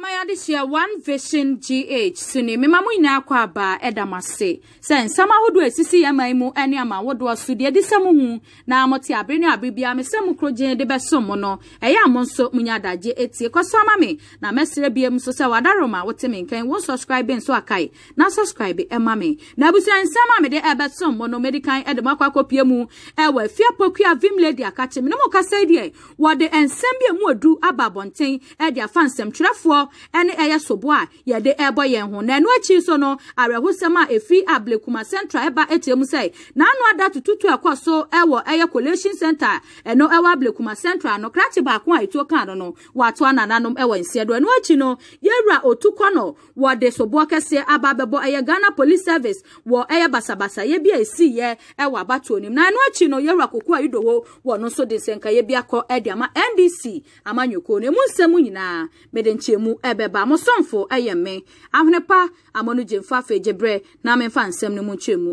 ɔma yɛade hyia one vision gh Sini ne mema mo nyinaa kɔ abaa ɛda m ase sɛ nsɛm ahodoɔ ɛsisi yɛ mu ne ama wodoɔ so deɛ de sɛ mo hu na mote abere ne abere biara me sɛ mo koro gyene de bɛsom mo no ɛyɛ a mo nso monya adagye ɛtie kɔ so ama me na mɛserɛ bia mu so sɛ wadaroma wote me nkɛn wo subscribe nso akae na subscribe ɛma me na abusua nsɛm a mede ɛbɛsom mo no mede kan de mo akɔ mu ɛwɔ afie apɔkua vim lady aka kye me ne mo kasa deɛ wɔde nsɛm bi a mu adu aba abɔnten de afa nsɛmtwerɛfoɔ ne ɛyɛ sobo a de ɛbɔ yɛn ho na ɛno akyi so no awerɛhosɛm a ɛfiri ablekuma central ɛba atia mu sɛ naano ada tututu ɛkɔ so ɛwɔ ɛyɛ collation center Eno ewa ablekuma central no krakye baako a ɛtuo kaa no no wɔatoa nananom ɛwɔ nseɛ do ɛno akyi no yɛwura otu kɔnɔ wɔde soboɔ kɛseɛ aba abɛbɔ ɛyɛ ghana police service wɔ ɛyɛ basabasayɛ bi a ɛsiiɛ ɛwɔ abatoɔ nim na ɛno akyi no yɛwura koko a yido hɔ wɔ no nso de nsɛnkayɛ bi akɔ ɛde ama ndc amanyɔkuo no ɛmu nsɛm nyinaa Ebeba, mo somfo ɛyɛ me ahwene pa amonu gyemfa afei gyeberɛ na memfa nsɛm no mu nkyerɛ mu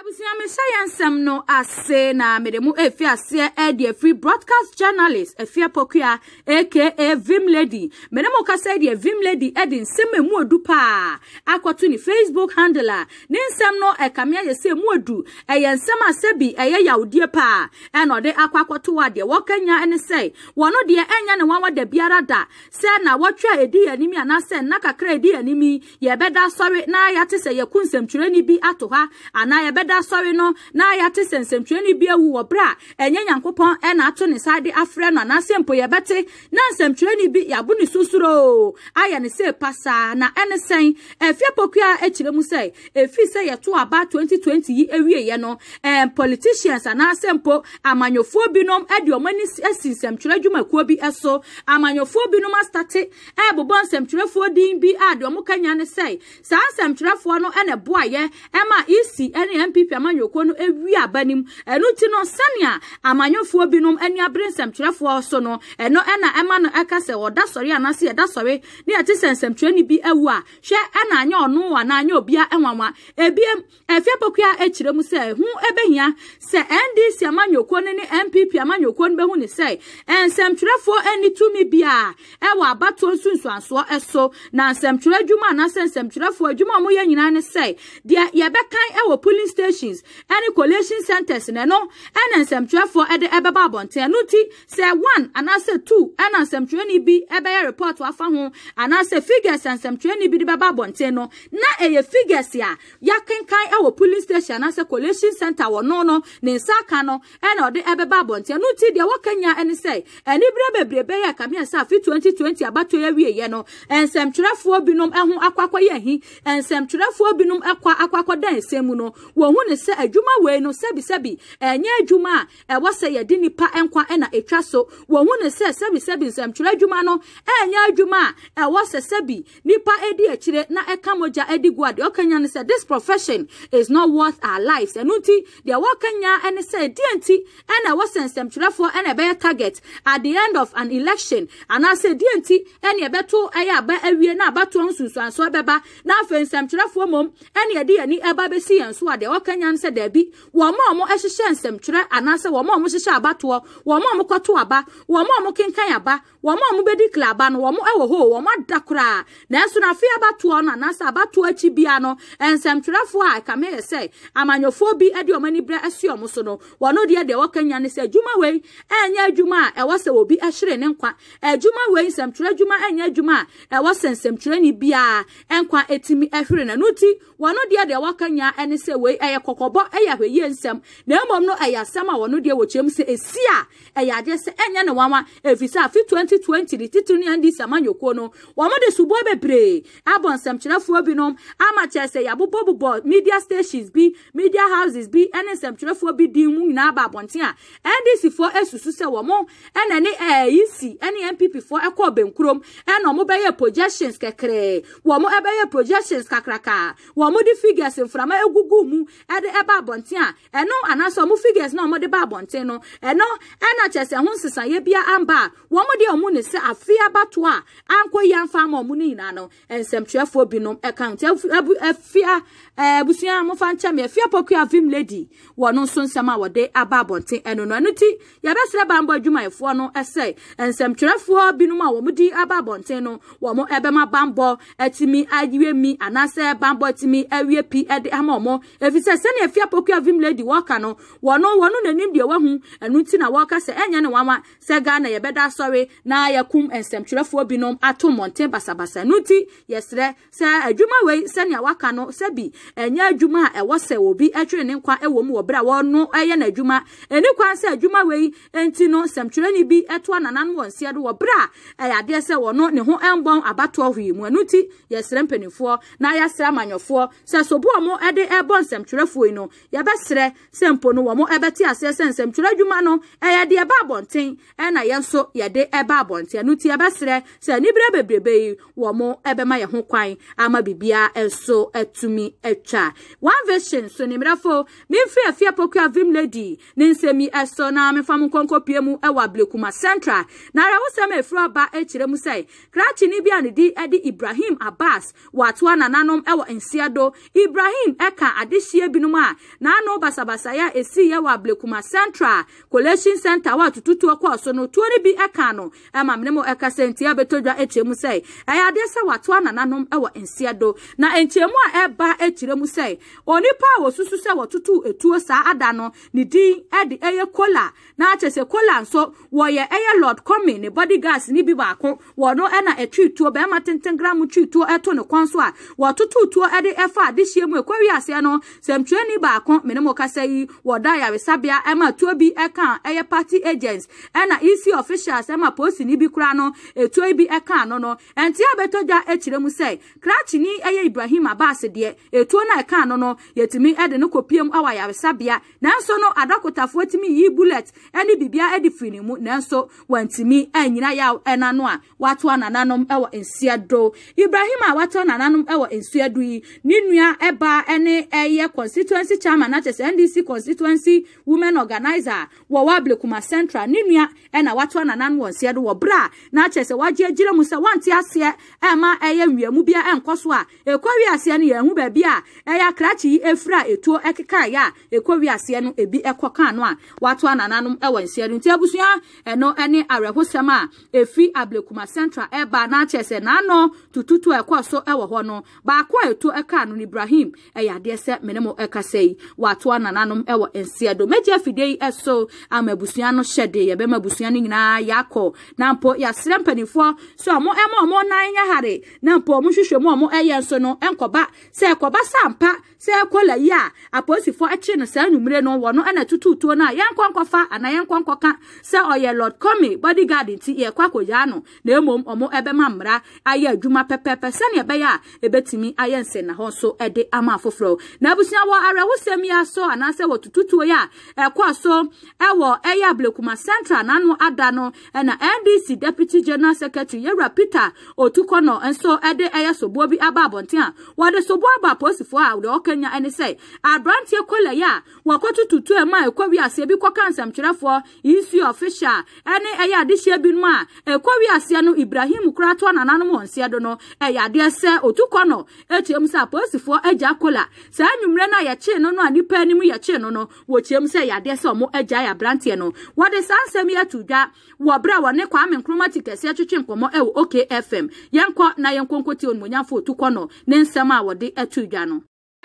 abusua mehyɛ yɛ nsɛm no ase na mede mu ɛfi aseɛ ɛde free broadcast journalist afia pokua aka vim lady mede mu kasa ɛde vim lady ɛde nsɛm emu odu paa akɔto ne facebook handle a ne nsɛm no ɛkame ayɛ sɛ emu odu ɛyɛ nsɛm a sɛbi ɛyɛ yawodie paa ɛna ɔde akɔ akɔto wa deɛ wɔkanya ɛne sɛ wɔno deɛ ɛnyɛ ne wanwa da biara da sɛ na wɔtwa edi yɛ anim anaasɛ na kakra edi animi ye beda asɔre na ya yɛate sɛ yɛko ni bi ato ha anaa yɛbɛda ɛda sɔre no na yɛate sɛ nsɛmtwerɛni bi awu wɔ berɛ a ɛnyɛ nyankopɔn ɛna ato ne sa de afrɛ no anaasɛ mpo yɛbɛte na nsɛmtwerɛni bi yɛabo ne susuro ayɛ ne sɛ pasaa na ɛne sɛn ɛfie pokua akyerɛ mu sɛ ɛfiri sɛ yɛto aba 2020 yi awieɛ no ɛm politicians anaasɛ mpo amanyɔfoɔ binom de ɔmo ani asi nsɛmtwerɛ dwumakuo bi so amanyɔfoɔ binom astate ɛbobɔ nsɛmtwerɛfoɔ din bi a deɛ ɔmo kanya ne sɛ saa nsɛmtwerɛfoɔ no ɛna boayɛ ɛma ec ne mp npp amanyɔkuo no ewi aba nim ɛno ti no sɛnea amanyɔfoɔ binom ani abere nsɛmtwerɛfoɔ so no ɛno ɛna ɛma no ɛka sɛ ɔda sɔre anase ɛda sɔre ni yɛte sɛ nsɛmtwerɛni bi ɛwu a hwɛ ɛna anya ɔno wa na anya obia ɛnwanwa ebiem ɛfia pokua ekyirɛ mu sɛ ho ebehia sɛ ndc amanyɔkuo no ne npp amanyɔkuo se bɛhu ne sɛ nsɛmtwerɛfoɔ ani tumi bia ɛwɔ abatoɔ nsunsuansoɔ ɛso na nsɛmtwerɛ adwuma anaasɛ nsɛmtwerɛfoɔ adwuma a wɔyɛ nyinaa ne sɛ deɛ yɛbɛkan ɛwɔ polling station stations ɛne collation centers ne no ɛna nsɛmtwerɛfoɔ ɛde ɛbɛba abɔnten no ti sɛ one anaasɛ two ɛna nsɛmtwerɛni bi ɛbɛyɛ report wa wafa ho anaasɛ figures nsɛmtwerɛni bi de bɛba abɔnten no na ɛyɛ figures ya a e wo polling station anaasɛ collation center wo no no ne nsa aka no ɛna ɔde ɛbɛba abɔnten no ti deɛ wɔka nya ɛne sɛ ɛnibere bebree bɛyɛ kamea sɛ afi twenty twenty abato yɛ ye no nsɛmtwerɛfoɔ binom ɛho akɔ akɔyɛ hi nsɛmtwerɛfoɔ binom akwa akɔ akɔda nsɛm no wo ɔhu ne sɛ adwuma wei no sɛbisɛbi ɛnyɛ adwuma a ɛwɔ sɛ yɛde nipa nkwa ɛna etwa so wɔhu ne sɛ sɛbisɛbi nsɛmtwerɛ adwuma no ɛnyɛ adwuma a ɛwɔ sɛ sɛbi nipa edi akyire na ɛka mogya edi gu adeɛ ɔkanya ne sɛ this profession is not worth our lives ɛnu ti deɛ wɔkanya ɛne sɛ deɛ nti ɛna ɛwɔ sɛ nsɛmtwerɛfoɔ ɛna ɛbɛyɛ target at the end of an election anaasɛ deɛ nti ɛne ɛbɛto ɛyɛ aba awie na abatoɔ nsunsuansoɔ bɛba na afei nsɛmtwerɛfoɔ mom ɛne ɛde yɛn ni ɛba bɛsi yɛn a deɛ ɔka nya no sɛ daabi wɔn a wɔn hyehyɛ nsɛmtwerɛ anaasɛ wɔn a wɔn hyehyɛ abatoɔ wɔn a kɔto aba wɔn a wɔn kenkan aba wɔn a wɔn bɛdi kila aba no wɔn wɔ hɔ wɔn ada koraa nanso n'afe abatoɔ no anaasɛ abatoɔ akyi bia no nsɛmtwerɛfoɔ a ɛkame yɛ sɛ amanyɔfoɔ bi de wɔn ani brɛ asi wɔn so no wɔn deɛ deɛ wɔka nya no sɛ adwuma wei ɛnyɛ adwuma a ɛwɔ sɛ obi ɛhyere ne nkwa adwuma wei nsɛmtwerɛ adwuma ɛnyɛ adwuma a ɛwɔ sɛ nsɛmtwerɛni biara nkwa etimi ɛhwere na no ti wɔn deɛ deɛ wɔka nya ne sɛ wei ɛ ɛyɛ kɔkɔbɔ ɛyɛ ahwɛyie nsɛm na mmom no ɛyɛ asɛm a wɔn deɛ wɔkyerɛ sɛ esi a ɛyɛ adeɛ sɛ ɛnyɛ ne nwanwa efisɛ afi twenty twenty de titiri ne andi samanyɔkuo no wɔn de subuo bebree abɔ nsɛmkyerɛfoɔ binom ama kyerɛ sɛ yɛabobɔbobɔ media stations bi media houses bi ɛne nsɛmkyerɛfoɔ bi di mu nyinaa ba abɔnten a ndc foɔ esusu sɛ wɔn ɛna ne ɛɛyi si e ɛne npp foɔ ɛkɔɔ benkurom ɛna wɔn bɛyɛ projections kɛkɛrɛɛ wɔn ɛbɛyɛ projections kakraka wɔn de figures mframa egugu mu ɛde ɛba abɔnten a ɛno anaasɛ ɔmo figures na ɔmo de ba abɔnten no ɛno ɛna kyɛ sɛ ho nsesaeɛ bia amba a wɔn deɛ ɔmo ne sɛ afe abato a ankɔ yi amfa ama ɔmo ne nyinaa no nsɛmtwerɛfoɔ binom ɛka nti ɛfia ɛbusua eh, amofa nkyɛn mi ɛfia a vim lady wɔn nso nsɛm a wɔde aba abɔnten ɛno no ɛno ti yɛbɛsrɛ bambɔ adwumayɛfoɔ no ɛsɛ nsɛmtwerɛfoɔ binom a wɔn de aba abɔnten no wɔn ɛbɛma bambɔ ɛtumi awie mi anaasɛ bambɔ ɛtumi awie pi ɛde ama ɔmo efisɛ sɛ sɛnea ɛfi apɔkua vim lady wɔka no wɔno wɔno n'anim deɛ wahu ɛno nti na wɔka sɛ ɛnyɛ ne wama sɛ ghana yɛbɛda asɔre na yɛkum nsɛmtwerɛfoɔ binom ato mmɔnten basabasa ɛno nti yɛsrɛ sɛ adwuma wei sɛnea waka no sɛ bi ɛnyɛ adwuma a ɛwɔ sɛ obi atwere ne nkwa ɛwɔ mu wɔ berɛ a wɔno ɛyɛ n'adwuma ɛni kwan sɛ adwuma wei nti no nsɛmtwerɛni bi ɛtoa nananom wɔ nseɛ do wɔ berɛ a ɛyɛ adeɛ sɛ wɔno ne ho ɛmbɔn abatoɔ hwii mu ɛno nti yɛsrɛ mpanimfoɔ na yɛsrɛ amanyɔfoɔ sɛ sobo a mo ɛde ɛbɔ nsɛmtwerɛ nsɛmtwerɛfoɔ yi no yɛbɛserɛ sɛ mpo no wɔ mo ɛbɛte aseɛ sɛ nsɛmtwerɛ adwuma no ɛyɛ de ɛba abɔnten ɛna yɛn nso yɛde ɛba abɔnten ɛno nti yɛbɛserɛ sɛ aniberɛ bebrebe yi wɔ mo ɛbɛma yɛn ho kwan ama biribiaa nso atumi atwa one version so ne mmerɛfo memfe afie pokua vim lady ne nsɛm ɛso na mefa mo nkɔnkɔ pie mu ɛwɔ ablekuma central na ara wosɛm ɛfiri aba akyerɛ mu sɛ krakye ne bi a ne di ɛde ibrahim abbas wɔatoa nananom ɛwɔ nseɛ do ibrahim ɛka adehyeɛ binom a n'ano basabasa ya esi yɛ wɔ ablekuma central collection center wɔ atututuo kɔɔ so no tuo no bi ɛka no ɛma mene mu ɛkasa nti abɛtɔ dwa akyerɛ mu sɛ ɛyɛ e adeɛ watoa nananom ɛwɔ e nsia do na nkyɛmu a eba akyerɛ mu sɛ onipa a wɔsusu sɛ wɔtutu etuo sa ada no ne din ɛde ɛyɛ kola na akyɛ cola kola nso wɔyɛ ɛyɛ lord coming ne body gas ni bi baako wɔno ɛna e ɛtwi tuo bɛrima tenten gram twi tuo ɛto ne kɔn so a wɔtutu tuo ɛde ɛfa adehyia mu ekɔwi aseɛ no sɛ nsɛmtwerɛni baako mene mo kasa yi wɔda ayaresabea ɛma tuo bi ɛka ɛyɛ party agents ɛna ec officials ɛma posini bi kora no etuo bi ɛka ano no ɛnti abɛtɔ dwa akyerɛ mu sɛ krakyini ɛyɛ ibrahim abbas deɛ etuo na ɛka ano no yɛtumi ɛde no kɔpiem awɔ ayaresabea nanso no adɔkotafoɔ tumi yiyi bullet ɛne bibia ɛde firi ne mu nanso wɔntumi ɛnyina yaw ɛna no a watoa nananom ɛwɔ nsuado ibrahim a watoa nananom ɛwɔ nsuado yi ne nua ɛbaa ɛne ɛyɛ kɔ constituency chairman na kyɛ sɛ ndc constituency women organizer wɔwɔ ablekuma central ne nua ɛna watoa nanan wɔn seɛ do wɔ berɛ a na kyɛ sɛ wagye agyina mu sɛ wɔnte aseɛ ɛma e ɛyɛ nwiamu bia ɛnkɔ e so a ɛkɔwi e aseɛ no yɛn ho baabi a ɛyɛ akrakye yi efira etuo ɛkekaeɛ a ɛkɔwi aseɛ no ebi ɛkɔ kaa no a watoa nananom ɛwɔ nseɛ no nti abusua ɛno ɛne awerɛhosɛm a efi ablekuma central ɛba na kyɛ sɛ naanɔ tututu ɛkɔ so ɛwɔ hɔ no baako a etuo ɛkaa no ibrahim ɛyɛ adeɛ sɛ mene mo mo ɛkasa yi wato anananom ɛwɔ nsia do megye afidie yi ɛso ama no hyɛ de yɛbɛma abusua no nyinaa yɛakɔ na mpo yɛasrɛ mpanimfoɔ so ɔmo ɛma ɔmo nan nyɛ hare na mpo ɔmo amo mu ɔmo no enkoba se ɛkɔba sɛ se sɛ ɛkɔ la yi a apolisifoɔ akyi no saa nnumire no wɔno ɛna tutuutuo no a yɛnkɔ na anaa yɛnkɔ nkɔka sɛ ɔyɛ lord kɔmi bodyguard nti yɛkɔ akɔgyaa no na mmom ɔmo ɛbɛma mmara ayɛ adwuma pɛpɛɛpɛ sɛnea ɛbɛyɛ a ɛbɛtumi na nsɛnahɔ nso ɛde ama afoforɔ na abusua na wɔ awerɛwosɛm yi aso anaasɛ wɔ tututuo yi a ɛkɔ so ɛwɔ ɛyɛ ablekuma central n'ano ada no ɛna e ndc deputy general secretary yera peter otukɔnɔ nso e ɛde e ɛyɛ soboɔ bi aba abɔnten a wɔde soboɔ aba apolisifoɔ a deɛ ɔkanya ɛne sɛ aberanteɛ ya yi a wɔkɔto tutu ɛma ɛkɔ wiase bi kɔka nsɛmtwerɛfoɔ issue official ɛne ɛyɛ adehyeɛ binom a ɛkɔ wiase no ibrahim kora to nananom wɔn seɛ do no ɛyɛ adeɛ sɛ otukɔnɔ ɛkyerɛ mu sɛ apolisifoɔ agya kɔlɛ saa nnwummerɛ no a yɛkyee no no a nnipa anim yɛkyee no no wɔkyiam sɛ yadeɛ sɛ ɔmo agyae aberanteɛ no wɔde saa nsɛm yi ato dwa wɔ berɛ a wɔne kwame nkroma te kɛseɛ twetwe nkɔmmɔ ɛwɔ okfm yɛnkɔ na yɛnkɔnkɔtie onumonyamfo otukɔ no ne nsɛm a wɔde ato dwa no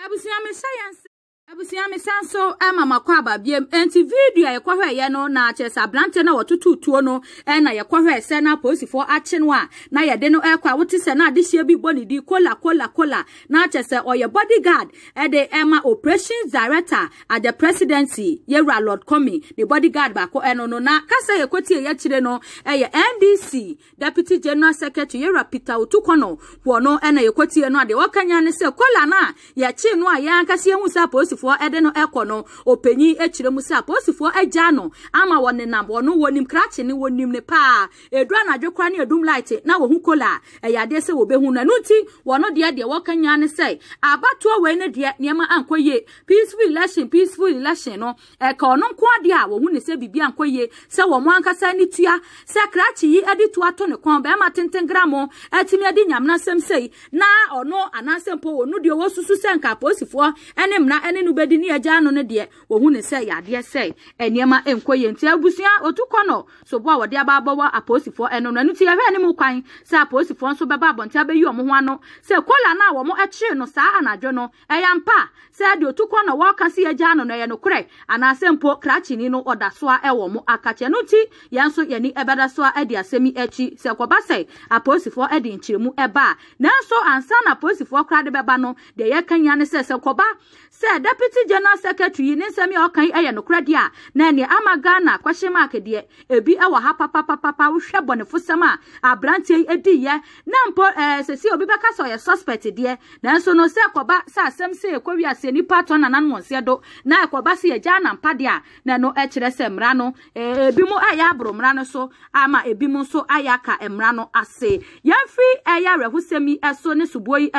abusua mesɛ yɛn abusua me san so ama makɔ ababiam nti video a yɛkɔhwɛ yɛ no na kyerɛ sɛ aberante no a wɔtoto tuo no na yɛkɔhwɛ sɛ na apolisifoɔ akye no a na yɛde no ɛkɔ a wote sɛ na adehyeɛ bi bɔ ne di kola kola kola na kyerɛ sɛ ɔyɛ bodyguard ɛde ɛma operations director at the presidency yɛwura lord comi ne bodyguard baako ɛno no na kasa yɛkɔtie yɛkyire no ɛyɛ ndc deputy general secretary yɛwura peter otukɔno wɔ no ɛna yɛkɔtie no a deɛ wɔkanya ne sɛ kola no a yɛkye no a yɛn ankasa yɛhu sɛ apolisifoɔ apolisifoɔ ɛde no ɛkɔ no ɔpanyin akyire mu sɛ apolisifoɔ agya no ama wɔn nenam wɔn wɔnim krakye ne wɔnim ne paa edura anadwo kora ne edum light na wɔn ho kola ɛyɛ adeɛ sɛ wɔbɛhu na nti wɔn deɛ deɛ wɔka nyaa ne sɛ abatoɔ wei ne deɛ nneɛma ankɔ yie peaceful election peaceful election no ɛka ɔno nko adeɛ a wɔhu ne sɛ biribi ankɔ yie sɛ wɔn ankasa ne tua sɛ krakye yi ɛde tua to ne kɔn bɛrima tenten gramo ɛtumi ɛde nyamena sɛm sɛ na ɔno anaasɛ mpo wɔn deɛ wɔsusu sɛ nka apolisifoɔ ɛne mena ɛne no bɛdi ne agya ano no deɛ wɔhu ne sɛ yadeɛ sɛ nneɛma nkɔ yie nti abusua otu kɔ no so bo a wɔde aba abɔwɔ apolisifoɔ ɛno no ɛno nti yɛhwɛ anim kwan sɛ apolisifoɔ nso bɛba abɔnten abɛyi wɔn ho ano sɛ kola no a wɔn akyire no saa anadwo no ɛyɛ mpa sɛ deɛ otu kɔ no wɔɔka si agya ano no ɛyɛ nokorɛ anaasɛ mpo krakyini no ɔda so a ɛwɔ mo akakyɛ no nti yɛn nso yɛni ɛbɛda so a ɛde asɛm yi akyi sɛ kɔba sɛ apolisifoɔ ɛde nkyerɛmu ɛba a nanso ansa na apolisifoɔ koraa de bɛba no deɛ yɛka nyia ne sɛ sɛ kɔba sɛ deputy general secretary ne nsɛm yɛ ɔkan yɛ nokorɛ deɛ a na neɛ ama ghana question mark deɛ ebi ɛwɔ ha papapapa wohwɛ bɔnefo sɛm a aberanteɛ yi edi yɛ na mpɔ ɛɛ eh, sɛsi obi bɛka sɛ ɔyɛ suspect deɛ nanso no sɛ kɔba sɛ asɛm sɛ ekowi ase nipa atɔ nanan wɔn seɛ do na kɔba sɛ yɛ gyaa nampa deɛ a na no ɛkyerɛ sɛ mmara no ɛɛ eh, ebi mu ɛyɛ aboro mmara no so ama ebi mu nso ayɛ aka mmara no ase yɛn fi ɛyɛ eh, awerɛhosɛm yi ne soboɔ yi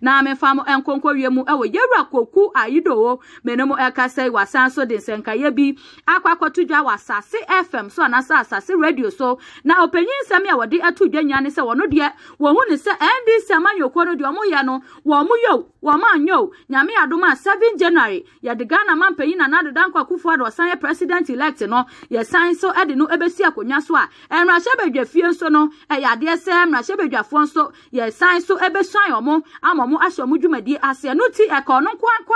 na mefa mo nkonkowie mu ɛwɔ yɛwura koku awu ayidowo menemo ɛka sɛ wasan so de nsɛnkaeɛ bi akɔ akɔto dwa wɔ asase fm so anaasɛ asase radio so na ɔpanyin nsɛm a wɔde ato dwa nyua ne sɛ wɔn deɛ wɔn ne sɛ ndc amanyɔkuo no deɛ wɔn yɛ no wɔn yɔ wɔn anyɔ nyame adom a seven january yɛde ghana man panyin nana deda nkɔ akufo ado ɔsan yɛ president elect no yɛsan so e de no e bɛsi akonnwa so a e mmarahyɛbadwa fie nso no ɛyɛ adeɛ sɛ mmarahyɛbadwafoɔ nso yɛsan so bɛsuan wɔn ama wɔn ahyɛ wɔn dwumadie aseɛ no ti ɛkɔ no nkoa nkoa.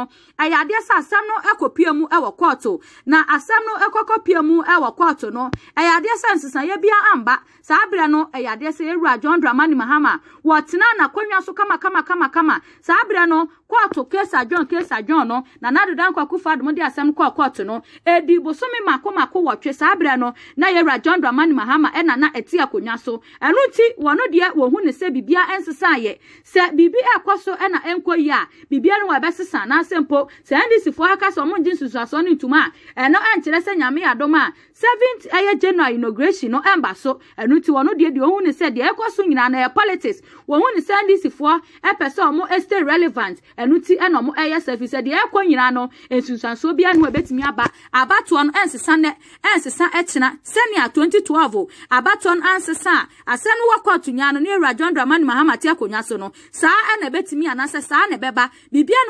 no ɛyɛ adeɛ sɛ asɛm no ɛkɔ mu ɛwɔ kɔɔto na asɛm no ɛkɔkɔ pie mu ɛwɔ kɔɔto no ɛyɛ adeɛ sɛ nsesaeɛ bia amba saa berɛ no ɛyɛ adeɛ sɛ yɛwura john dramani mahama wɔtena n'akonnwa so kamakamamakama saa berɛ no kɔɔto kesa john kesa john no na n'adoda nkwakufa adom de asɛm kɔɔ kɔɔto no ɛdi bosome makomako wɔtwe saa berɛ no na yɛwura john dramani mahama ɛna na eti akonnwa so ɛno nti wɔno deɛ wɔhu ne sɛ biribia ɛnsesaeɛ sɛ biribi ɛkɔ so ɛna ɛnkɔ yi a biribia no wɔbɛsesa anaasɛ sɛ mpo sɛ ndcfoɔ aka sɛ ɔmo ngye nsusuasoɔ no ntoma a ɛno ɛnkyerɛ sɛ nyame adom a seventh ɛyɛ january inauguration no ɛmba so ɛno nti wɔn deɛ deɛ ohun ne sɛ deɛ ɛkɔ so nyinaa na ɛyɛ politics wɔn ne sɛ ndcfoɔ ɛpɛ sɛ ɔmo stay relevant ɛno ti ɛna ɔmo ɛyɛ sɛfi sɛ deɛ ɛkɔ nyinaa no nsusuasoɔ bi ɛnu ɛbɛtumi aba abatoɔ no ɛnsesa nɛ ɛnsesa ɛkyina sɛnea twenty twelve abatoɔ no ansesa a asɛn no wɔ kɔɔto nyaa no ne ewura john dramani mahama te akonnwa so no saa ɛna ɛbɛtumi anaasɛ saa na ɛbɛba biribiara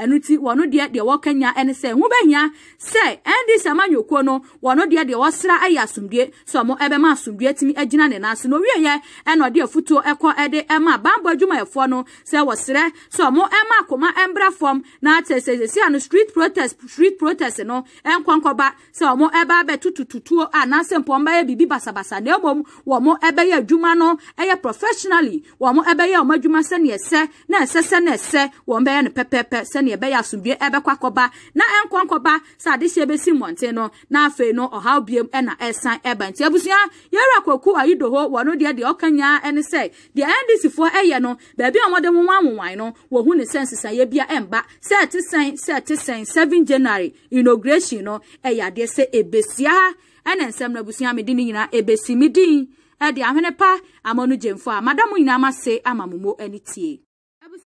ɛno nti wɔno deɛ deɛ wɔ kenya ɛne sɛ ho bɛhia sɛ ɛndi sɛ manyokuo no wɔno deɛ deɛ wɔsra ɛyɛ asomdue so ɔmo ɛbɛma asomdue tumi agyina ne nan so na owieɛ ɛna ɔde afutuo ɛkɔ ɛde ɛma bambɔ adwumayɛfoɔ no sɛ wɔsrɛ so ɔmo ɛma akoma ɛmbra fam na atɛ sɛ sɛsi a no street protest street protest no ɛnkɔnkɔba sɛ ɔmo ɛba abɛtutututuo a nansɛ mpɔn bɛyɛ biribi basabasa na mmom wɔmo ɛbɛyɛ adwuma no ɛyɛ professionally wɔmo ɛbɛyɛ ɔmo adwuma sɛneɛ ɛsɛ na ɛsɛ sɛ na ɛsɛ wɔn bɛyɛ no pɛpɛɛpɛ sɛnea ɛbɛyɛ asomdwe ɛbɛkɔ akɔba na ɛnkɔ nkɔba sɛ adehyeɛ bɛsi mmɔnten no na afei no ɔhaw biem ɛna ɛsan ɛba nti abusua yɛwura kɔku ayido hɔ wɔno deɛ deɛ ɔka nyaa ɛne sɛ deɛ ndcfoɔ ɛyɛ no baabi a wɔde nwoma nwonwan no wɔhu ne sɛ nsesaeɛ bia ɛmba sɛ ɛte sɛn sɛ ɛte sɛn seven january inauguration no ɛyɛ adeɛ sɛ ebesia ɛna nsɛm no abusua mede ne nyinaa ebesi me din ɛde ahwene pa ama a madam nyinaa ma se ama momo ani tie